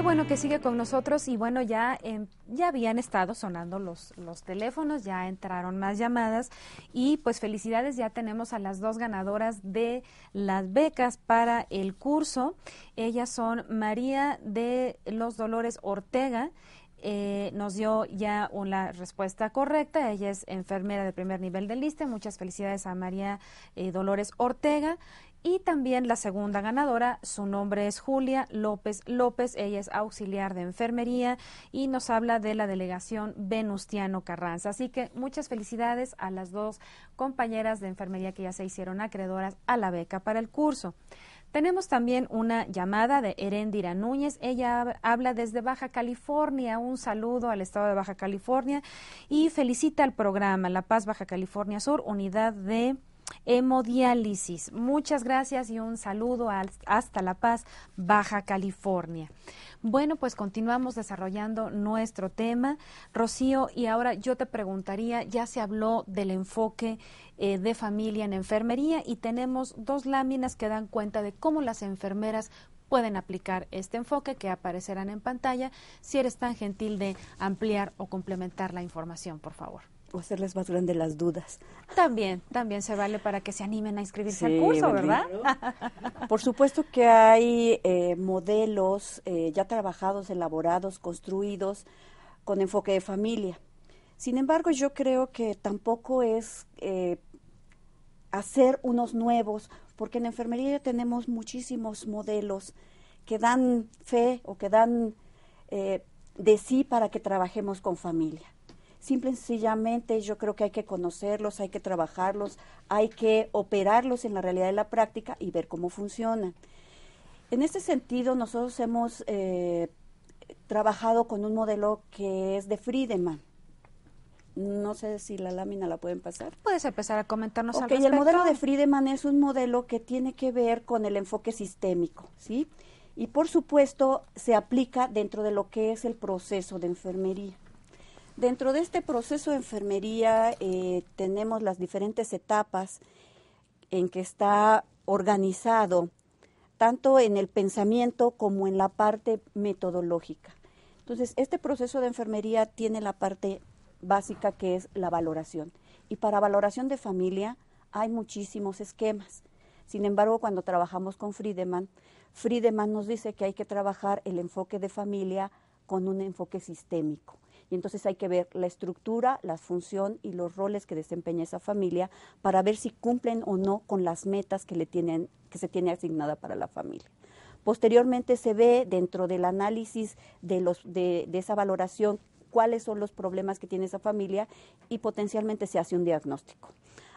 bueno que sigue con nosotros y bueno, ya, em, ya habían estado sonando los, los teléfonos, ya entraron más llamadas y pues felicidades, ya tenemos a las dos ganadoras de las becas para el curso. Ellas son María de los Dolores Ortega. Eh, nos dio ya una respuesta correcta. Ella es enfermera de primer nivel de lista. Muchas felicidades a María eh, Dolores Ortega. Y también la segunda ganadora, su nombre es Julia López López, ella es auxiliar de enfermería y nos habla de la delegación Venustiano Carranza. Así que muchas felicidades a las dos compañeras de enfermería que ya se hicieron acreedoras a la beca para el curso. Tenemos también una llamada de Herendira Núñez. Ella habla desde Baja California. Un saludo al estado de Baja California y felicita al programa La Paz Baja California Sur, unidad de hemodiálisis. Muchas gracias y un saludo hasta La Paz, Baja California. Bueno, pues continuamos desarrollando nuestro tema. Rocío, y ahora yo te preguntaría, ya se habló del enfoque eh, de familia en enfermería y tenemos dos láminas que dan cuenta de cómo las enfermeras pueden aplicar este enfoque que aparecerán en pantalla si eres tan gentil de ampliar o complementar la información, por favor o hacerles más grandes las dudas. También, también se vale para que se animen a inscribirse al curso, ¿verdad? <laughs> Por supuesto que hay eh, modelos eh, ya trabajados, elaborados, construidos con enfoque de familia. Sin embargo, yo creo que tampoco es eh, hacer unos nuevos, porque en enfermería tenemos muchísimos modelos que dan fe o que dan de sí para que trabajemos con familia. Simple y sencillamente yo creo que hay que conocerlos, hay que trabajarlos, hay que operarlos en la realidad de la práctica y ver cómo funciona. En este sentido, nosotros hemos eh, trabajado con un modelo que es de Friedemann. No sé si la lámina la pueden pasar. Puedes empezar a comentarnos algo. El modelo de Friedemann es un modelo que tiene que ver con el enfoque sistémico, ¿sí? Y por supuesto se aplica dentro de lo que es el proceso de enfermería. Dentro de este proceso de enfermería eh, tenemos las diferentes etapas en que está organizado, tanto en el pensamiento como en la parte metodológica. Entonces, este proceso de enfermería tiene la parte básica que es la valoración. Y para valoración de familia hay muchísimos esquemas. Sin embargo, cuando trabajamos con Friedemann, Friedemann nos dice que hay que trabajar el enfoque de familia con un enfoque sistémico y entonces hay que ver la estructura, la función y los roles que desempeña esa familia para ver si cumplen o no con las metas que, le tienen, que se tiene asignada para la familia. Posteriormente se ve dentro del análisis de, los, de, esa valoración cuáles son los problemas que tiene esa familia y potencialmente se hace un diagnóstico.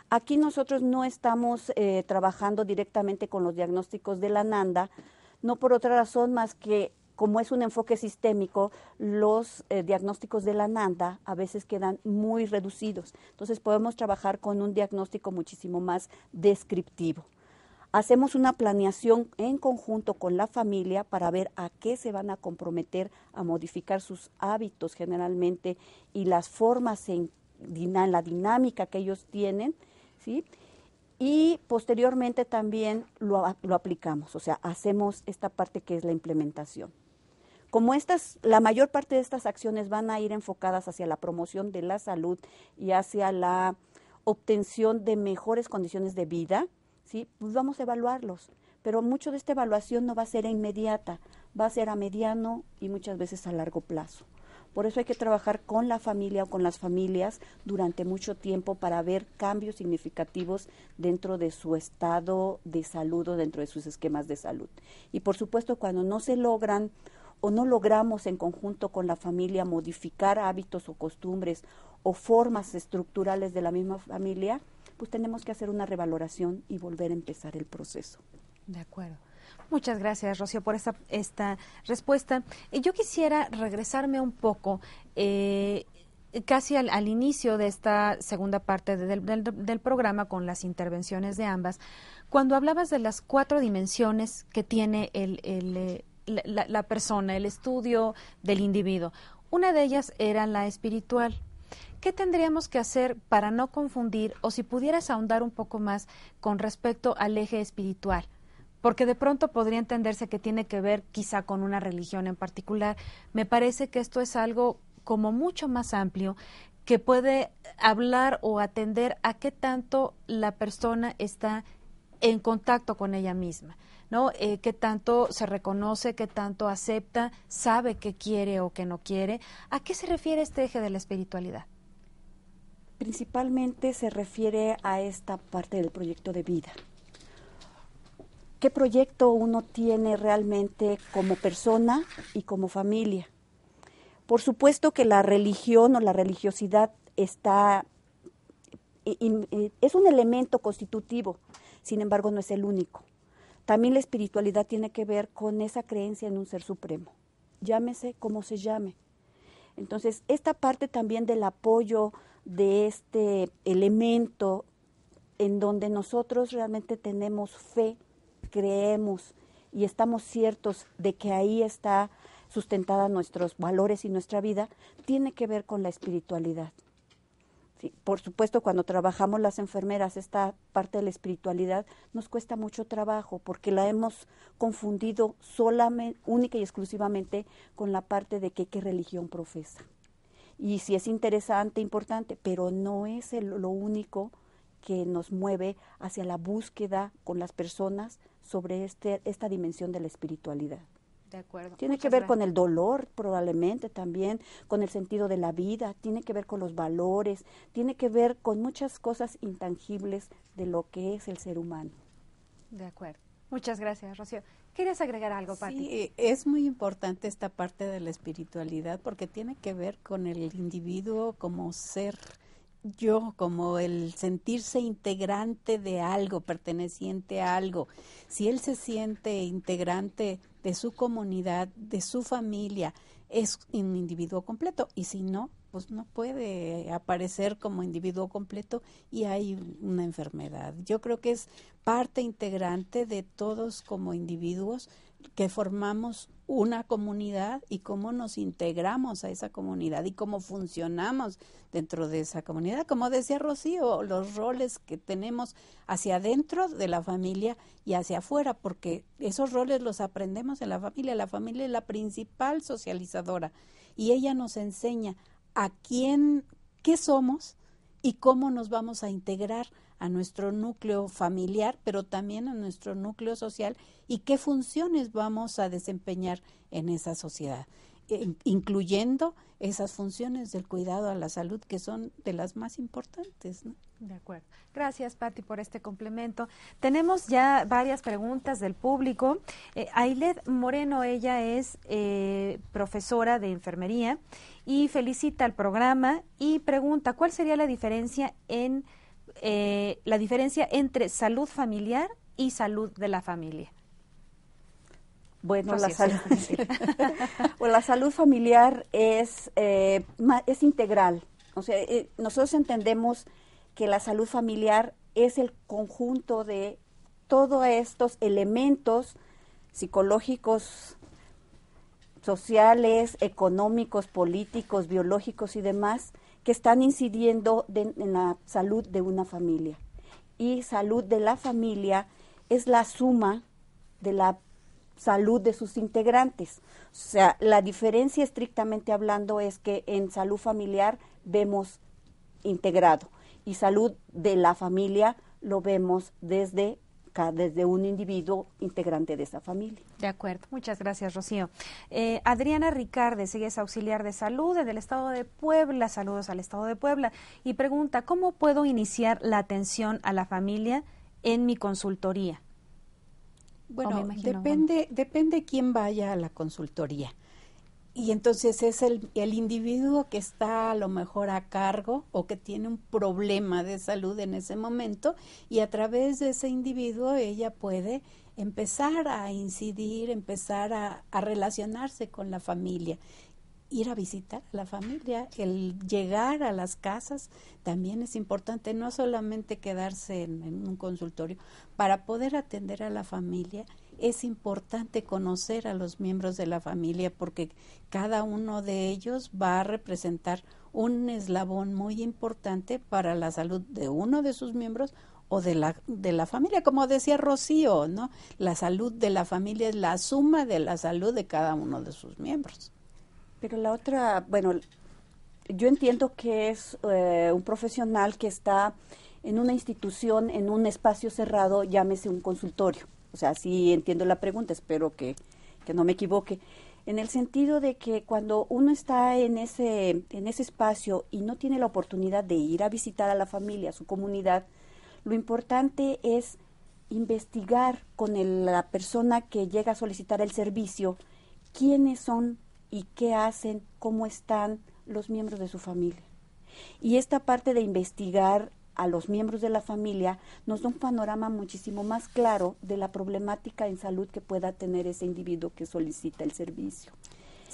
Aquí nosotros no estamos eh, trabajando directamente con los diagnósticos de la NANDA, no por otra razón más que como es un enfoque sistémico, los eh, diagnósticos de la NANDA a veces quedan muy reducidos. Entonces podemos trabajar con un diagnóstico muchísimo más descriptivo. Hacemos una planeación en conjunto con la familia para ver a qué se van a comprometer a modificar sus hábitos generalmente y las formas en la dinámica que ellos tienen, ¿sí? Y posteriormente también lo aplicamos, o sea, hacemos esta parte que es la implementación. Como estas, la mayor parte de estas acciones van a ir enfocadas hacia la promoción de la salud y hacia la obtención de mejores condiciones de vida, ¿sí? Pues vamos a evaluarlos. Pero mucho de esta evaluación no va a ser inmediata, va a ser a mediano y muchas veces a largo plazo. Por eso hay que trabajar con la familia o con las familias durante mucho tiempo para ver cambios significativos dentro de su estado de salud o dentro de sus esquemas de salud. Y por supuesto, cuando no se logran o no logramos en conjunto con la familia modificar hábitos o costumbres o formas estructurales de la misma familia, pues tenemos que hacer una revaloración y volver a empezar el proceso. De acuerdo. Muchas gracias, Rocio, por esta, esta respuesta. Yo quisiera regresarme un poco. Eh, casi al, inicio de esta segunda parte del, programa con las intervenciones de ambas, cuando hablabas de las cuatro dimensiones que tiene el, eh, la, persona, el estudio del individuo. Una de ellas era la espiritual. ¿Qué tendríamos que hacer para no confundir o si pudieras ahondar un poco más con respecto al eje espiritual? Porque de pronto podría entenderse que tiene que ver quizá con una religión en particular. Me parece que esto es algo como mucho más amplio que puede hablar o atender a qué tanto la persona está en contacto con ella misma. Eh, qué tanto se reconoce, qué tanto acepta, sabe qué quiere o qué no quiere. ¿A qué se refiere este eje de la espiritualidad? Principalmente se refiere a esta parte del proyecto de vida. ¿Qué proyecto uno tiene realmente como persona y como familia? Por supuesto que la religión o la religiosidad está eh, eh, es un elemento constitutivo, sin embargo no es el único. También la espiritualidad tiene que ver con esa creencia en un ser supremo, llámese como se llame. Entonces, esta parte también del apoyo de este elemento en donde nosotros realmente tenemos fe, creemos y estamos ciertos de que ahí está sustentada nuestros valores y nuestra vida, tiene que ver con la espiritualidad por supuesto, cuando trabajamos las enfermeras esta parte de la espiritualidad nos cuesta mucho trabajo porque la hemos confundido solamente, única y exclusivamente con la parte de qué religión profesa. Y si es interesante, importante, pero no es lo único que nos mueve hacia la búsqueda con las personas sobre este, esta dimensión de la espiritualidad. De acuerdo. Tiene que ver con el dolor probablemente también, con el sentido de la vida, tiene que ver con los valores, tiene que ver con muchas cosas intangibles de lo que es el ser humano. De acuerdo. Muchas gracias, Rocío. ¿Quieres agregar algo, Pati? Sí, es muy importante esta parte de la espiritualidad porque tiene que ver con el individuo como ser yo, como el sentirse integrante de algo, perteneciente a algo, si él se siente integrante de su comunidad, de su familia, es un individuo completo y si no, pues no puede aparecer como individuo completo y hay una enfermedad. Yo creo que es parte integrante de todos como individuos que formamos una comunidad y cómo nos integramos a esa comunidad y cómo funcionamos dentro de esa comunidad. Como decía Rocío, los roles que tenemos hacia adentro de la familia y hacia afuera, porque esos roles los aprendemos en la familia. La familia es la principal socializadora y ella nos enseña a quién, qué somos y cómo nos vamos a integrar a nuestro núcleo familiar, pero también a nuestro núcleo social y qué funciones vamos a desempeñar en esa sociedad, eh, incluyendo esas funciones del cuidado a la salud que son de las más importantes. De acuerdo. Gracias, Patti, por este complemento. Tenemos ya varias preguntas del público. Eh, Ailet Moreno, ella es eh, profesora de enfermería y felicita al programa y pregunta, ¿cuál sería la diferencia en eh, la diferencia entre salud familiar y salud de la familia. Bueno, la, salud, <laughs> la salud familiar es, eh, es integral. O sea, eh, nosotros entendemos que la salud familiar es el conjunto de todos estos elementos psicológicos, sociales, económicos, políticos, biológicos y demás, que están incidiendo en la salud de una familia. Y salud de la familia es la suma de la salud de sus integrantes. O sea, la diferencia estrictamente hablando es que en salud familiar vemos integrado y salud de la familia lo vemos desde desde un individuo integrante de esa familia. De acuerdo, muchas gracias Rocío. Eh, Adriana Ricardes, sigue es auxiliar de salud desde el estado de Puebla, saludos al estado de Puebla, y pregunta, ¿cómo puedo iniciar la atención a la familia en mi consultoría? Bueno, depende, bueno. depende quién vaya a la consultoría. Y entonces es el, el, individuo que está a lo mejor a cargo o que tiene un problema de salud en ese momento y a través de ese individuo ella puede empezar a incidir, empezar a, relacionarse con la familia, ir a visitar a la familia, el llegar a las casas también es importante, no solamente quedarse en, en un consultorio, para poder atender a la familia es importante conocer a los miembros de la familia porque cada uno de ellos va a representar un eslabón muy importante para la salud de uno de sus miembros o de la, de la familia, como decía Rocío, ¿no? La salud de la familia es la suma de la salud de cada uno de sus miembros. Pero la otra, bueno, yo entiendo que es eh, un profesional que está en una institución, en un espacio cerrado, llámese un consultorio. O sea, sí entiendo la pregunta, espero que, no me equivoque. En el sentido de que cuando uno está en ese, en ese espacio y no tiene la oportunidad de ir a visitar a la familia, a su comunidad, lo importante es investigar con la persona que llega a solicitar el servicio quiénes son y qué hacen, cómo están los miembros de su familia. Y esta parte de investigar a los miembros de la familia nos da un panorama muchísimo más claro de la problemática en salud que pueda tener ese individuo que solicita el servicio.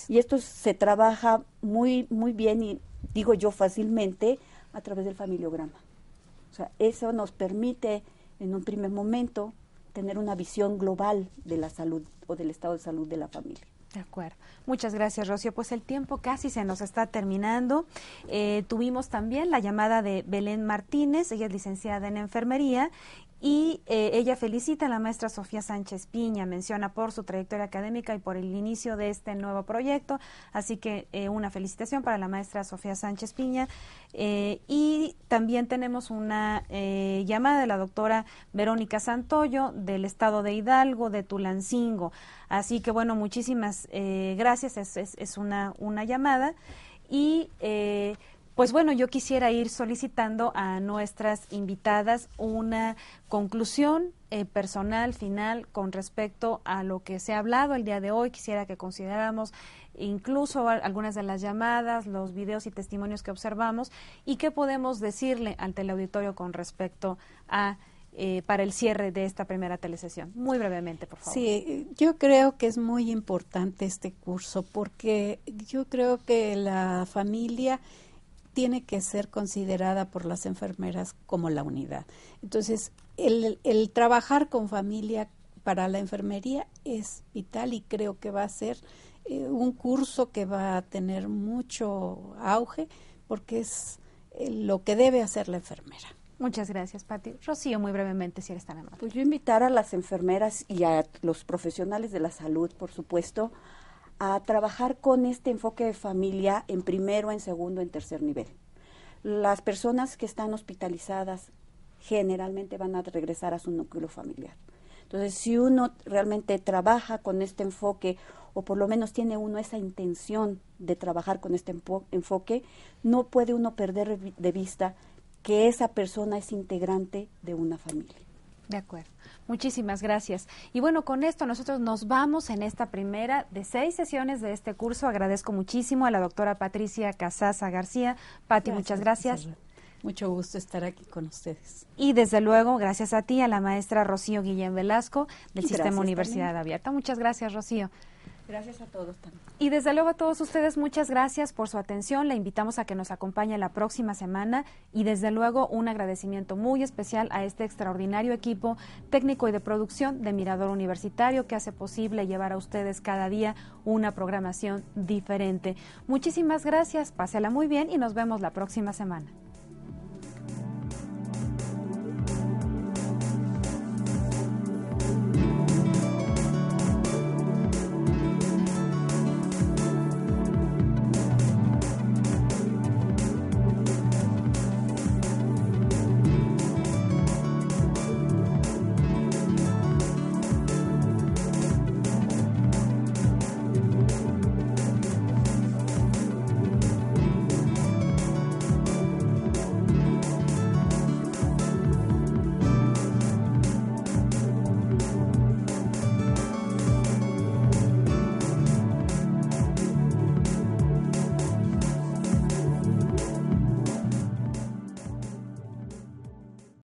Y esto se trabaja muy, muy bien y digo yo fácilmente a través del familiograma. O sea, eso nos permite en un primer momento tener una visión global de la salud o del estado de salud de la familia. De acuerdo. Muchas gracias, Rocio. Pues el tiempo casi se nos está terminando. Eh, tuvimos también la llamada de Belén Martínez, ella es licenciada en enfermería y eh, ella felicita a la maestra Sofía Sánchez Piña, menciona por su trayectoria académica y por el inicio de este nuevo proyecto. Así que eh, una felicitación para la maestra Sofía Sánchez Piña. Eh, y también tenemos una llamada de la doctora Verónica Santoyo del estado de Hidalgo, de Tulancingo. Así que bueno, muchísimas gracias. Es, es, una, una llamada. Y eh, pues bueno, yo quisiera ir solicitando a nuestras invitadas una conclusión eh, personal, final, con respecto a lo que se ha hablado el día de hoy. Quisiera que consideráramos incluso algunas de las llamadas, los videos y testimonios que observamos y qué podemos decirle al teleauditorio con respecto a eh, para el cierre de esta primera telesesión. Muy brevemente, por favor. Sí, yo creo que es muy importante este curso porque yo creo que la familia tiene que ser considerada por las enfermeras como la unidad. Entonces, el, trabajar con familia para la enfermería es vital y creo que va a ser eh, un curso que va a tener mucho auge porque es eh, lo que debe hacer la enfermera. Muchas gracias, Pati. Rocío, muy brevemente, si eres tan amable. Pues yo invitar a las enfermeras y a los profesionales de la salud, por supuesto, a trabajar con este enfoque de familia en primero, en segundo, en tercer nivel. Las personas que están hospitalizadas generalmente van a regresar a su núcleo familiar. Entonces, si uno realmente trabaja con este enfoque, o por lo menos tiene uno esa intención de trabajar con este enfoque, no puede uno perder de vista que esa persona es integrante de una familia. De acuerdo. Muchísimas gracias. Y bueno, con esto nosotros nos vamos en esta primera de seis sesiones de este curso. Agradezco muchísimo a la doctora Patricia Casaza García. Pati, muchas gracias. Mucho gusto estar aquí con ustedes. Y desde luego, gracias a ti, a la maestra Rocío Guillén Velasco del Sistema Universidad Abierta. Muchas gracias, Rocío. Gracias a todos también. Y desde luego a todos ustedes, muchas gracias por su atención. Le invitamos a que nos acompañe la próxima semana y desde luego un agradecimiento muy especial a este extraordinario equipo técnico y de producción de Mirador Universitario que hace posible llevar a ustedes cada día una programación diferente. Muchísimas gracias, pásela muy bien y nos vemos la próxima semana.